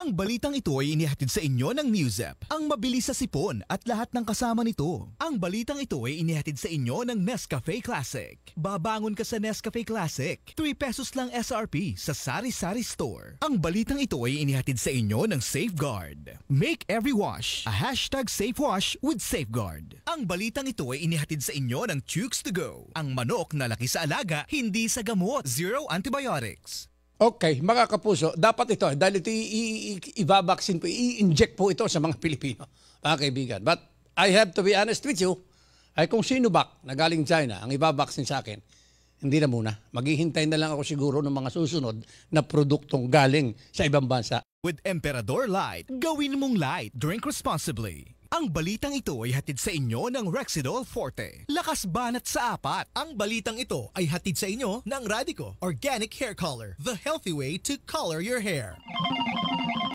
Ang balitang ito ay inihatid sa inyo ng Newsep, ang mabilis sa sipon at lahat ng kasama nito. Ang balitang ito ay inihatid sa inyo ng Nescafe Classic. Babangon ka sa Nescafe Classic. 3 pesos lang SRP sa Sari-Sari Store. Ang balitang ito ay inihatid sa inyo ng Safeguard. Make every wash a hashtag safe wash with Safeguard. Ang balitang ito ay inihatid sa inyo ng Chooks to Go. Ang manok na laki sa alaga, hindi sa gamot. Zero antibiotics. Okay, mga kapuso, dapat ito, dahil ito i-vaccine po, i-inject po ito sa mga Pilipino, mga kaibigan. But I have to be honest with you, ay kung bak na galing China ang ibabaksin sa akin, hindi na muna. Maghihintay na lang ako siguro ng mga susunod na produktong galing sa ibang bansa. With Emperador Light, gawin mong light. Drink responsibly. Ang balitang ito ay hatid sa inyo ng Rexidol Forte. Lakas banat sa apat. Ang balitang ito ay hatid sa inyo ng Radico Organic Hair Color, the healthy way to color your hair.